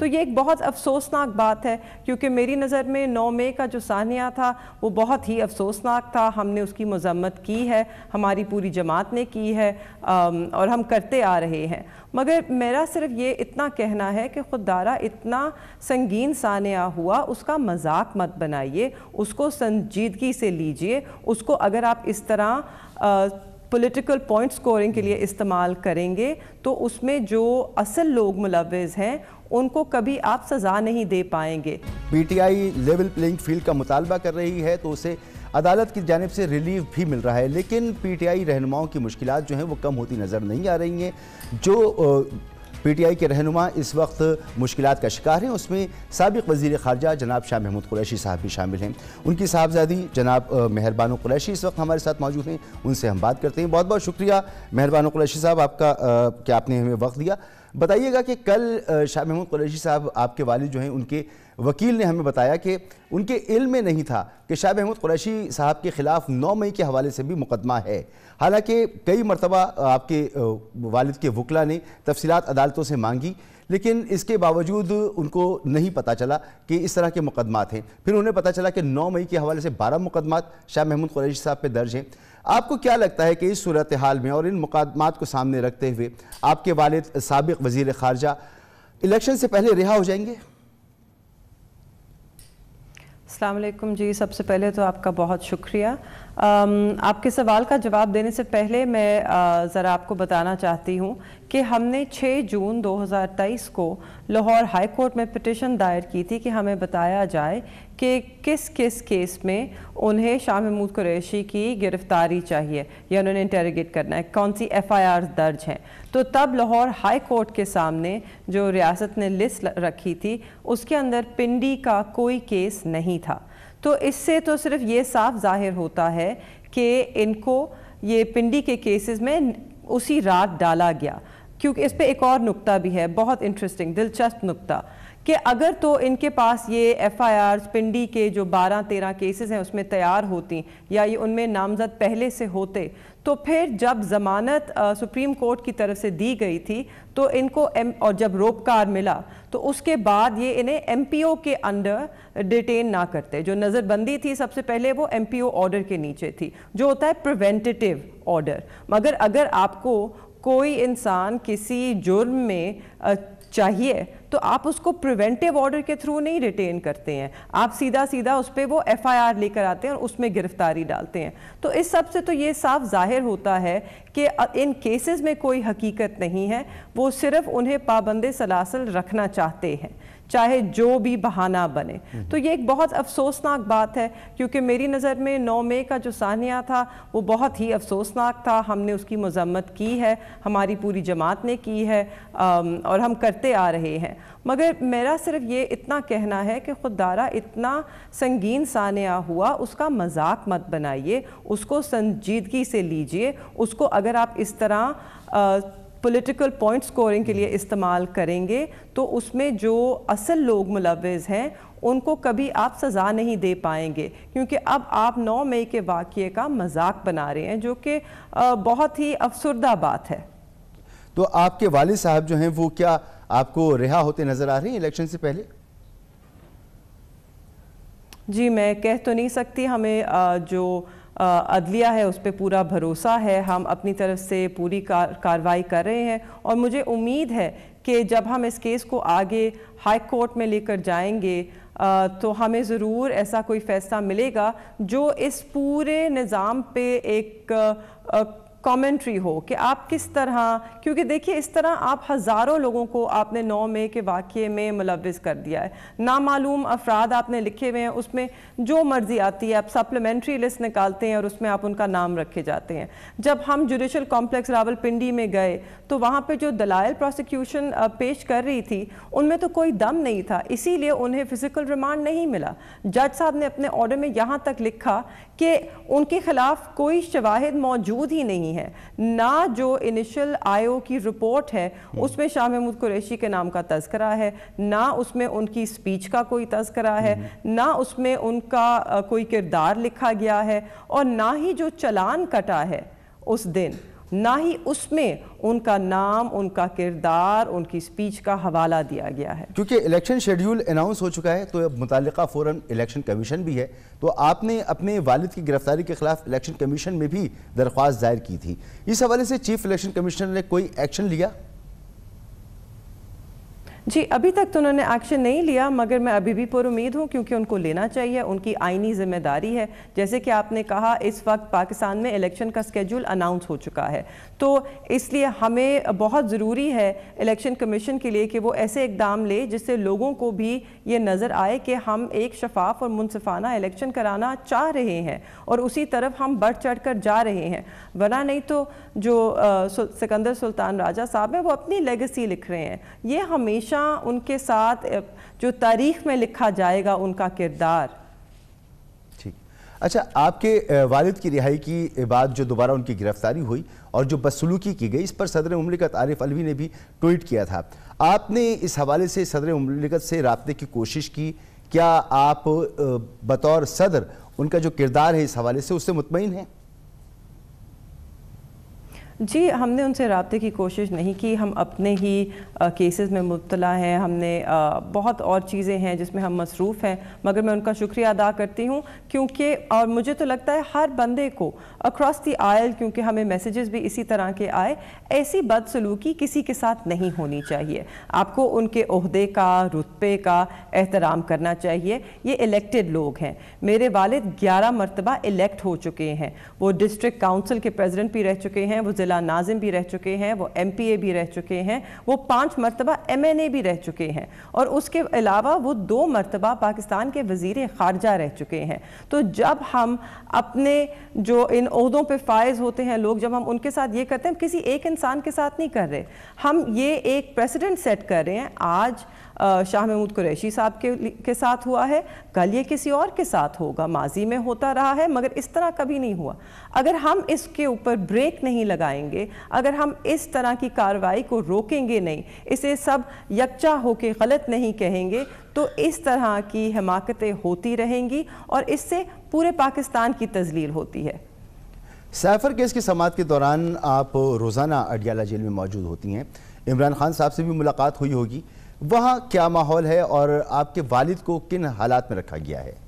तो ये एक बहुत अफसोसनाक बात है क्योंकि मेरी नज़र में नौ मई का जो सानिया था वो बहुत ही अफसोसनाक था हमने उसकी मजम्मत की है हमारी पूरी जमात ने की है और हम करते आ रहे हैं मगर मेरा सिर्फ ये इतना कहना है कि खुदारा इतना संगीन सानिया हुआ उसका मजाक मत बनाइए उसको संजीदगी से लीजिए उसको अगर आप इस तरह आ, पॉलिटिकल पॉइंट स्कोरिंग के लिए इस्तेमाल करेंगे तो उसमें जो असल लोग मुलवज़ हैं उनको कभी आप सजा नहीं दे पाएंगे पीटीआई लेवल प्लेइंग फील्ड का मुतालबा कर रही है तो उसे अदालत की जानब से रिलीफ भी मिल रहा है लेकिन पीटीआई रहनुमाओं की मुश्किल जो हैं वो कम होती नज़र नहीं आ रही हैं जो पीटीआई के रहनुमा इस वक्त मुश्किल का शिकार हैं उसमें सबक वजीर खारजा जनाब शाह महमूद कुरैशी साहब भी शामिल हैं उनकी साहबजादी जनाब मेहरबान कुरैशी इस वक्त हमारे साथ मौजूद हैं उनसे हम बात करते हैं बहुत बहुत शुक्रिया मेहरबान कुरैशी साहब आपका क्या आपने हमें वक्त दिया बताइएगा कि कल शाह महमूद कुरैशी साहब आपके वाले जो हैं उनके वकील ने हमें बताया कि उनके इल्म में नहीं था कि शाह महमूद कुरैशी साहब के ख़िलाफ़ नौ मई के हवाले से भी मुकदमा है हालांकि कई मरतबा आपके वालिद के वकला ने तफसीत अदालतों से मांगी लेकिन इसके बावजूद उनको नहीं पता चला कि इस तरह के मुकदमात हैं फिर उन्हें पता चला कि नौ मई के हवाले से बारह मुकदमात शाह महमूद कुरैशी साहब पर दर्ज हैं आपको क्या लगता है कि इस सूरत हाल में और इन मुकदमात को सामने रखते हुए आपके वालद सबक वजीर खारजा इलेक्शन से पहले रिहा हो जाएंगे अल्लाम जी सबसे पहले तो आपका बहुत शुक्रिया आपके सवाल का जवाब देने से पहले मैं ज़रा आपको बताना चाहती हूँ कि हमने 6 जून 2023 को लाहौर हाई कोर्ट में पिटिशन दायर की थी कि हमें बताया जाए कि किस किस केस में उन्हें शाह महमूद कुरैशी की गिरफ्तारी चाहिए या उन्हें इंटेरोगेट करना है कौन सी एफ़ आई आर दर्ज हैं तो तब लाहौर हाई कोर्ट के सामने जो रियासत ने लिस्ट रखी थी उसके अंदर पिंडी का कोई केस नहीं था तो इससे तो सिर्फ ये साफ जाहिर होता है कि इनको ये पिंडी के केसेस में उसी रात डाला गया क्योंकि इस पर एक और नुक्ता भी है बहुत इंटरेस्टिंग दिलचस्प नुक्ता कि अगर तो इनके पास ये एफ आई आर पिंडी के जो 12-13 केसेस हैं उसमें तैयार होती या ये उनमें नामजद पहले से होते तो फिर जब ज़मानत सुप्रीम कोर्ट की तरफ से दी गई थी तो इनको एम और जब रोपकार मिला तो उसके बाद ये इन्हें एम के अंडर डिटेन ना करते जो नज़रबंदी थी सबसे पहले वो एम ऑर्डर के नीचे थी जो होता है प्रिवेंटिटिव ऑर्डर मगर अगर आपको कोई इंसान किसी जुर्म में चाहिए तो आप उसको प्रिवेंटिव ऑर्डर के थ्रू नहीं रिटेन करते हैं आप सीधा सीधा उस पर वो एफ आई आर लेकर आते हैं और उसमें गिरफ्तारी डालते हैं तो इस सब से तो ये साफ जाहिर होता है कि इन केसेस में कोई हकीकत नहीं है वो सिर्फ उन्हें पाबंद सलासल रखना चाहते हैं चाहे जो भी बहाना बने तो ये एक बहुत अफसोसनाक बात है क्योंकि मेरी नज़र में नौ मई का जो सानिया था वो बहुत ही अफसोसनाक था हमने उसकी मजम्मत की है हमारी पूरी जमात ने की है और हम करते आ रहे हैं मगर मेरा सिर्फ ये इतना कहना है कि खुदारा इतना संगीन सानिया हुआ उसका मजाक मत बनाइए उसको संजीदगी से लीजिए उसको अगर आप इस तरह पॉलिटिकल पॉइंट स्कोरिंग के लिए इस्तेमाल करेंगे तो उसमें जो असल लोग मुलवज़ हैं उनको कभी आप सज़ा नहीं दे पाएंगे क्योंकि अब आप 9 मई के वाक़े का मजाक बना रहे हैं जो कि बहुत ही अफसरदा बात है तो आपके वाले साहब जो हैं वो क्या आपको रिहा होते नज़र आ रहे हैं इलेक्शन से पहले जी मैं कह तो नहीं सकती हमें जो अदलिया है उस पर पूरा भरोसा है हम अपनी तरफ से पूरी कार, कार्रवाई कर रहे हैं और मुझे उम्मीद है कि जब हम इस केस को आगे हाई कोर्ट में लेकर जाएंगे तो हमें ज़रूर ऐसा कोई फ़ैसला मिलेगा जो इस पूरे निज़ाम पे एक आ, आ, कमेंट्री हो कि आप किस तरह क्योंकि देखिए इस तरह आप हज़ारों लोगों को आपने नौ मई के वाक़े में मुलविस कर दिया है नामालूम अफराद आपने लिखे हुए हैं उसमें जो मर्ज़ी आती है आप सप्लीमेंट्री लिस्ट निकालते हैं और उसमें आप उनका नाम रखे जाते हैं जब हम जुडिशल कॉम्प्लेक्स रावलपिंडी में गए तो वहाँ पर जो दलायल प्रोसिक्यूशन पेश कर रही थी उनमें तो कोई दम नहीं था इसीलिए उन्हें फ़िज़िकल रिमांड नहीं मिला जज साहब ने अपने ऑर्डर में यहाँ तक लिखा कि उनके खिलाफ कोई शवाहद मौजूद ही नहीं नहीं है ना जो इनिशियल आईओ की रिपोर्ट है हम्म। उसमें शाह महमूद कुरैशी के नाम का तस्करा है ना उसमें उनकी स्पीच का कोई तस्करा है हम्म। ना उसमें उनका कोई किरदार लिखा गया है और ना ही जो चलान कटा है उस दिन ना ही उसमें उनका नाम उनका किरदार उनकी स्पीच का हवाला दिया गया है क्योंकि इलेक्शन शेड्यूल अनाउंस हो चुका है तो अब मुतल फ़ौरन इलेक्शन कमीशन भी है तो आपने अपने वालिद की गिरफ्तारी के खिलाफ इलेक्शन कमीशन में भी दरख्वास्त दायर की थी इस हवाले से चीफ इलेक्शन कमीशनर ने कोई एक्शन लिया जी अभी तक तो उन्होंने एक्शन नहीं लिया मगर मैं अभी भी पर उम्मीद हूँ क्योंकि उनको लेना चाहिए उनकी आइनी जिम्मेदारी है जैसे कि आपने कहा इस वक्त पाकिस्तान में इलेक्शन का स्केड्यूल अनाउंस हो चुका है तो इसलिए हमें बहुत ज़रूरी है इलेक्शन कमीशन के लिए कि वो ऐसे इकदाम ले जिससे लोगों को भी ये नज़र आए कि हम एक शफाफ और मुनफाना इलेक्शन कराना चाह रहे हैं और उसी तरफ हम बढ़ चढ़ कर जा रहे हैं वरना नहीं तो जो सिकंदर सुल्तान राजा साहब हैं वो अपनी लेगेसी लिख रहे हैं ये हमेशा हमेशा उनके साथ जो तारीख में लिखा जाएगा उनका किरदार ठीक अच्छा आपके वालिद की रिहाई की बाद जो दोबारा उनकी गिरफ्तारी हुई और जो बसलूकी की गई इस पर सदर ममलिकत आरिफ अलवी ने भी ट्वीट किया था आपने इस हवाले से सदर ममलिकत से रबते की कोशिश की क्या आप बतौर सदर उनका जो किरदार है इस हवाले से उससे मुतमिन हैं जी हमने उनसे रबते की कोशिश नहीं की हम अपने ही केसेस में मुबतला हैं हमने आ, बहुत और चीज़ें हैं जिसमें हम मसरूफ़ हैं मगर मैं उनका शुक्रिया अदा करती हूँ क्योंकि और मुझे तो लगता है हर बंदे को अक्रॉस दी आयल क्योंकि हमें मैसेजेस भी इसी तरह के आए ऐसी बदसलूकी किसी के साथ नहीं होनी चाहिए आपको उनके अहदे का रुतबे का एहतराम करना चाहिए ये इलेक्टेड लोग हैं मेरे वालद ग्यारह मरतबा इलेक्ट हो चुके हैं वो डिस्ट्रिक्ट काउंसिल के प्रेजिडेंट भी रह चुके हैं वो जिला नाजिम भी रह चुके हैं वो एम भी रह चुके हैं वो पाँच मरतबा एम एन ए भी रह चुके हैं और उसके अलावा वो दो मरतबा पाकिस्तान के वजीर खारजा रह चुके हैं तो जब हम अपने जो इन उहदों पर फायज होते हैं लोग जब हम उनके साथ ये करते हैं किसी एक इंसान के साथ नहीं कर रहे हम ये एक प्रेसिडेंट सेट कर रहे हैं आज शाह महमूद कुरैशी साहब के के साथ हुआ है कल ये किसी और के साथ होगा माजी में होता रहा है मगर इस तरह कभी नहीं हुआ अगर हम इसके ऊपर ब्रेक नहीं लगाएंगे अगर हम इस तरह की कार्रवाई को रोकेंगे नहीं इसे सब यकचा होकर गलत नहीं कहेंगे तो इस तरह की हमाकतें होती रहेंगी और इससे पूरे पाकिस्तान की तजलील होती है सैफर केस की समात के दौरान आप रोज़ाना अडियाला जेल में मौजूद होती हैं इमरान खान साहब से भी मुलाकात हुई होगी वहाँ क्या माहौल है और आपके वालिद को किन हालात में रखा गया है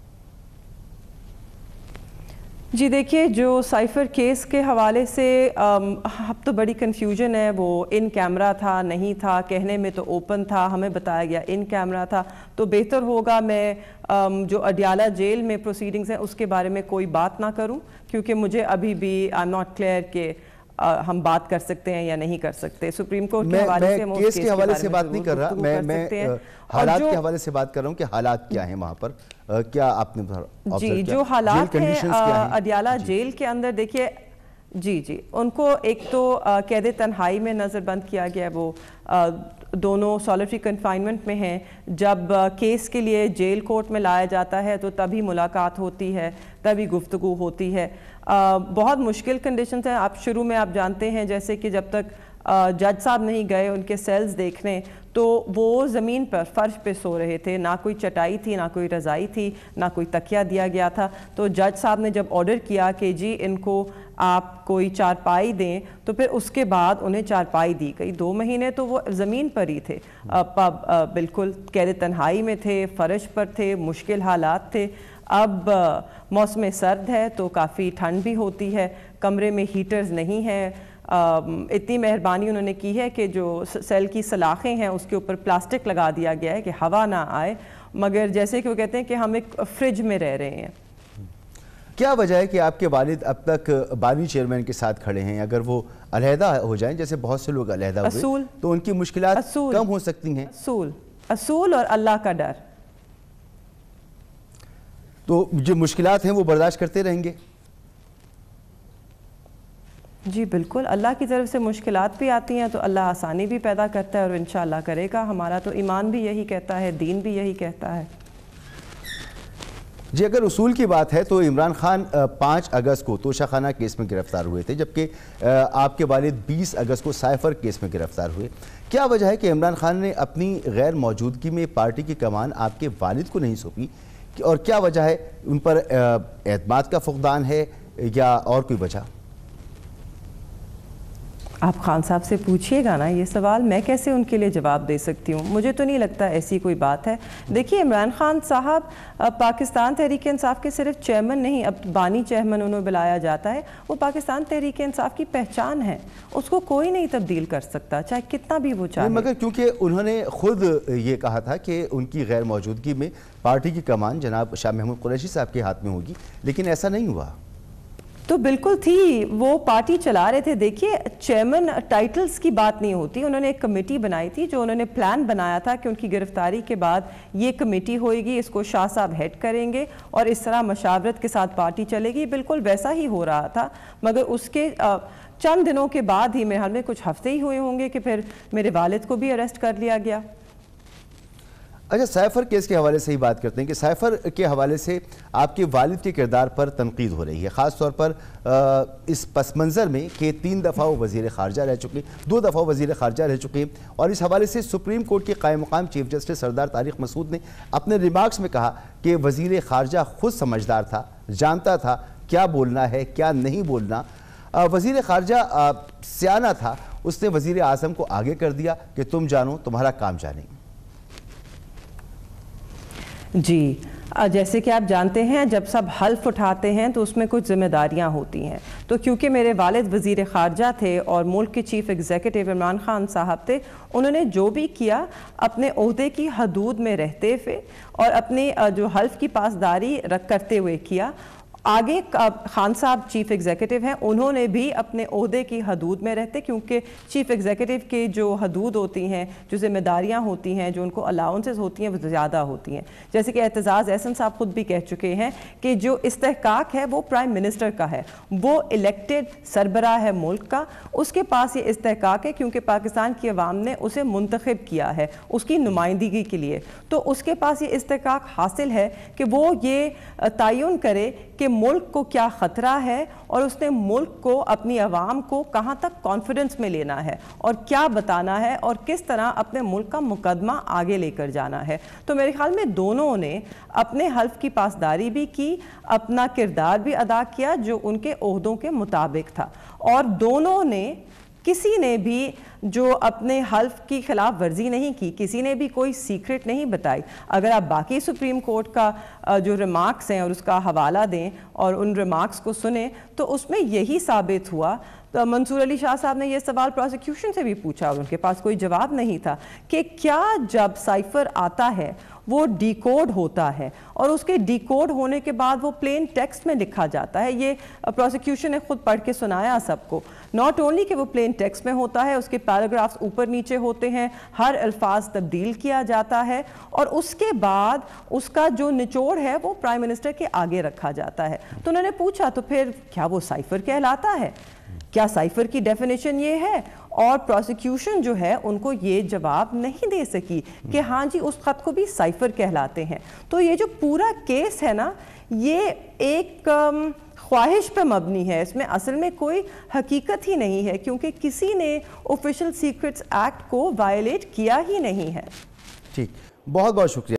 जी देखिए जो साइफ़र केस के हवाले से अब तो बड़ी कन्फ्यूजन है वो इन कैमरा था नहीं था कहने में तो ओपन था हमें बताया गया इन कैमरा था तो बेहतर होगा मैं जो अडियाला जेल में प्रोसीडिंग्स हैं उसके बारे में कोई बात ना करूं क्योंकि मुझे अभी भी आई एम नॉट क्लियर के आ, हम बात कर सकते हैं या नहीं कर सकते सुप्रीम कोर्ट के हवाले से केस के हवाले से बात नहीं कर रहा मैं मैं हालात के हवाले से बात कर रहा हूँ कि हालात क्या है वहां पर क्या आपने जी जो हालात हैं अडियाला जेल के अंदर देखिए जी जी उनको एक तो कैद तन्हाई में नज़रबंद किया गया वो आ, दोनों सॉलिटरी कन्फाइनमेंट में हैं जब आ, केस के लिए जेल कोर्ट में लाया जाता है तो तभी मुलाकात होती है तभी गुफ्तु होती है आ, बहुत मुश्किल कंडीशन हैं आप शुरू में आप जानते हैं जैसे कि जब तक जज साहब नहीं गए उनके सेल्स देखने तो वो ज़मीन पर फर्श पे सो रहे थे ना कोई चटाई थी ना कोई रज़ाई थी ना कोई तकिया दिया गया था तो जज साहब ने जब ऑर्डर किया कि जी इनको आप कोई चारपाई दें तो फिर उसके बाद उन्हें चारपाई दी गई दो महीने तो वो ज़मीन पर ही थे अब बिल्कुल कैर तन्हाई में थे फर्श पर थे मुश्किल हालात थे अब मौसम सर्द है तो काफ़ी ठंड भी होती है कमरे में हीटर्स नहीं हैं इतनी मेहरबानी उन्होंने की है कि जो सेल की सलाखें हैं उसके ऊपर प्लास्टिक लगा दिया गया है कि हवा ना आए मगर जैसे कि वो कहते हैं कि हम एक फ्रिज में रह रहे हैं क्या वजह है कि आपके वालिद अब तक बानी चेयरमैन के साथ खड़े हैं अगर वो अलहदा हो जाएं जैसे बहुत से लोग अलहदा तो उनकी मुश्किल कम हो सकती हैं असूल असूल और अल्लाह का डर तो जो मुश्किल हैं वो बर्दाश्त करते रहेंगे जी बिल्कुल अल्लाह की तरफ से मुश्किल भी आती हैं तो अल्लाह आसानी भी पैदा करता है और इन करेगा हमारा तो ईमान भी यही कहता है दीन भी यही कहता है जी अगर उसूल की बात है तो इमरान खान पाँच अगस्त को तोशाखाना केस में गिरफ्तार हुए थे जबकि आपके वालिद बीस अगस्त को साइफर केस में गिरफ्तार हुए क्या वजह है कि इमरान खान ने अपनी गैर मौजूदगी में पार्टी की कमान आपके वालिद को नहीं सौंपी और क्या वजह है उन पर एतमाद का फुकदान है या और कोई वजह आप खान साहब से पूछिएगा ना ये सवाल मैं कैसे उनके लिए जवाब दे सकती हूँ मुझे तो नहीं लगता ऐसी कोई बात है देखिए इमरान खान साहब पाकिस्तान तहरीक इंसाफ के सिर्फ चेयरमैन नहीं अब बानी चेयरमैन उन्हें बुलाया जाता है वो पाकिस्तान तहरीक इंसाफ की पहचान है उसको कोई नहीं तब्दील कर सकता चाहे कितना भी वो चाहे मगर क्योंकि उन्होंने खुद ये कहा था कि उनकी गैर मौजूदगी में पार्टी की कमान जनाब शाह महमूद कुरैशी साहब के हाथ में होगी लेकिन ऐसा नहीं हुआ तो बिल्कुल थी वो पार्टी चला रहे थे देखिए चेयरमैन टाइटल्स की बात नहीं होती उन्होंने एक कमेटी बनाई थी जो उन्होंने प्लान बनाया था कि उनकी गिरफ्तारी के बाद ये कमेटी होएगी इसको शाह साहब हेड करेंगे और इस तरह मशावरत के साथ पार्टी चलेगी बिल्कुल वैसा ही हो रहा था मगर उसके चंद दिनों के बाद ही मेरे हाल में कुछ हफ्ते ही हुए होंगे कि फिर मेरे वालद को भी अरेस्ट कर लिया गया अच्छा सैफर केस के हवाले से ही बात करते हैं कि सैफर के हवाले से आपके वालिद के किरदार पर तनकीद हो रही है ख़ास तौर पर आ, इस पस मंज़र में कि तीन दफ़ा वो वज़ी ख़ारजा रह चुके दो दफ़ा वज़ी ख़ारजा रह चुके और इस हवाले से सुप्रीम कोर्ट के कायम मकाम चीफ जस्टिस सरदार तारिक मसूद ने अपने रिमार्क्स में कहा कि वज़ी ख़ारजा खुद समझदार था जानता था क्या बोलना है क्या नहीं बोलना वज़ी ख़ारजा सियाना था उसने वज़ी अजम को आगे कर दिया कि तुम जानो तुम्हारा काम जानेंगे जी जैसे कि आप जानते हैं जब सब हल्फ उठाते हैं तो उसमें कुछ जिम्मेदारियां होती हैं तो क्योंकि मेरे वालिद वजीर ख़ारजा थे और मुल्क के चीफ़ एग्जीक्यूटिव इमरान ख़ान साहब थे उन्होंने जो भी किया अपने अहदे की हदूद में रहते हुए और अपने जो हल्फ की पासदारी रख करते हुए किया आगे खान साहब चीफ एग्जीक्यूटिव हैं उन्होंने भी अपने अहदे की हदूद में रहते क्योंकि चीफ एग्जीक्यूटिव के जो हदूद होती हैं जो जिम्मेदारियाँ होती हैं जो उनको अलाउंसेस होती हैं वो ज़्यादा होती हैं जैसे कि एतजाज़ एहसन साहब खुद भी कह चुके हैं कि जो इस्तेकाक है वो प्राइम मिनिस्टर का है वो इलेक्टेड सरबरा है मुल्क का उसके पास ये इस्तेकाक है क्योंकि पाकिस्तान की अवाम ने उसे मुंतखब किया है उसकी नुमाइंदगी के लिए तो उसके पास ये इस्तेकाक हासिल है कि वो ये तयन करे कि मुल्क को क्या ख़तरा है और उसने मुल्क को अपनी आवाम को कहाँ तक कॉन्फिडेंस में लेना है और क्या बताना है और किस तरह अपने मुल्क का मुकदमा आगे लेकर जाना है तो मेरे ख्याल में दोनों ने अपने हल्फ की पासदारी भी की अपना किरदार भी अदा किया जो उनके अहदों के मुताबिक था और दोनों ने किसी ने भी जो अपने हल्फ की खिलाफ वर्जी नहीं की किसी ने भी कोई सीक्रेट नहीं बताई अगर आप बाकी सुप्रीम कोर्ट का जो रिमार्क्स हैं और उसका हवाला दें और उन रिमार्क्स को सुने तो उसमें यही साबित हुआ तो मंसूर अली शाह साहब ने यह सवाल प्रोसिक्यूशन से भी पूछा और उनके पास कोई जवाब नहीं था कि क्या जब साइफर आता है वो डिकोड होता है और उसके डिकोड होने के बाद वो प्लेन टेक्स्ट में लिखा जाता है ये प्रोसिक्यूशन ने खुद पढ़ के सुनाया सबको नॉट ओनली कि वो प्लेन टेक्स्ट में होता है उसके पैराग्राफ्स ऊपर नीचे होते हैं हर अल्फाज तब्दील किया जाता है और उसके बाद उसका जो निचोड़ है वो प्राइम मिनिस्टर के आगे रखा जाता है तो उन्होंने पूछा तो फिर क्या वो साइफर कहलाता है क्या साइफर की डेफिनेशन ये है और प्रोसिक्यूशन जो है उनको ये जवाब नहीं दे सकी कि हम्म। हाँ जी उस खत को भी साइफर कहलाते हैं तो ये जो पूरा केस है ना ये एक ख्वाहिश पर मबनी है इसमें असल में कोई हकीकत ही नहीं है क्योंकि किसी ने ऑफिशियल सीक्रेट्स एक्ट को वायलेट किया ही नहीं है ठीक बहुत बहुत शुक्रिया